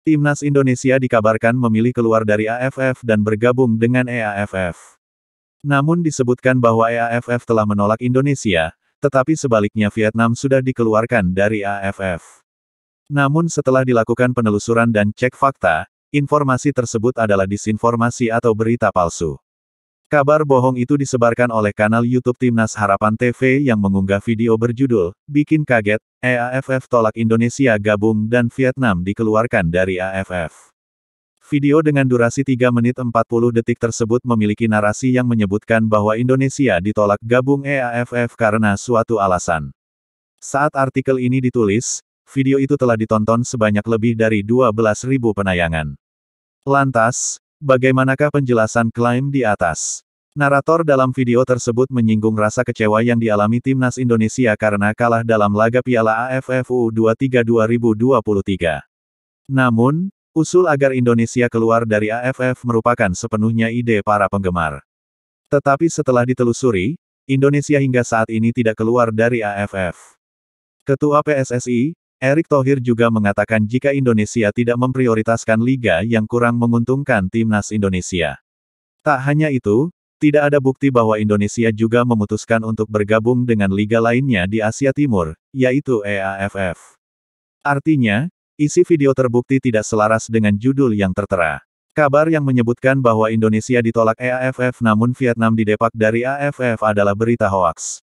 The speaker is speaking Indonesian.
Timnas Indonesia dikabarkan memilih keluar dari AFF dan bergabung dengan EAFF. Namun disebutkan bahwa EAFF telah menolak Indonesia, tetapi sebaliknya Vietnam sudah dikeluarkan dari AFF. Namun setelah dilakukan penelusuran dan cek fakta, informasi tersebut adalah disinformasi atau berita palsu. Kabar bohong itu disebarkan oleh kanal YouTube Timnas Harapan TV yang mengunggah video berjudul, Bikin Kaget, EAFF Tolak Indonesia Gabung dan Vietnam dikeluarkan dari AFF. Video dengan durasi 3 menit 40 detik tersebut memiliki narasi yang menyebutkan bahwa Indonesia ditolak gabung EAFF karena suatu alasan. Saat artikel ini ditulis, video itu telah ditonton sebanyak lebih dari 12.000 penayangan. Lantas, Bagaimanakah penjelasan klaim di atas? Narator dalam video tersebut menyinggung rasa kecewa yang dialami timnas Indonesia karena kalah dalam laga Piala AFF U23 2023. Namun, usul agar Indonesia keluar dari AFF merupakan sepenuhnya ide para penggemar. Tetapi setelah ditelusuri, Indonesia hingga saat ini tidak keluar dari AFF. Ketua PSSI, Erick Thohir juga mengatakan jika Indonesia tidak memprioritaskan liga yang kurang menguntungkan timnas Indonesia. Tak hanya itu, tidak ada bukti bahwa Indonesia juga memutuskan untuk bergabung dengan liga lainnya di Asia Timur, yaitu EAFF. Artinya, isi video terbukti tidak selaras dengan judul yang tertera. Kabar yang menyebutkan bahwa Indonesia ditolak EAFF namun Vietnam didepak dari e AFF adalah berita hoaks.